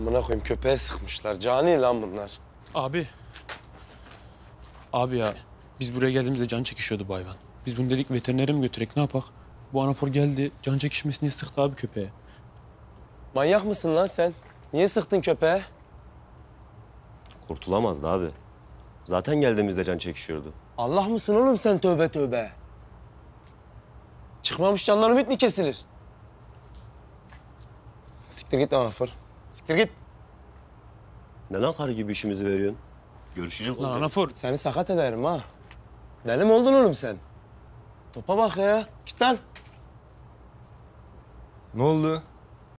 Amına koyayım köpeğe sıkmışlar. Cani lan bunlar. Abi. Abi ya biz buraya geldiğimizde can çekişiyordu bu hayvan. Biz bunu dedik veterinere mi götürek ne yapak? Bu anafor geldi can çekişmesini sıktı abi köpeğe? Manyak mısın lan sen? Niye sıktın köpeğe? Kurtulamazdı abi. Zaten geldiğimizde can çekişiyordu. Allah mısın oğlum sen tövbe tövbe? Çıkmamış canlar ümit mi kesilir? Siktir git anafor. Siktir git. Neden karı gibi işimizi veriyorsun? Görüşecek olacak. Lan Seni sakat ederim ha. Deli mi oldun oğlum sen? Topa bak ya. Git lan. Ne oldu?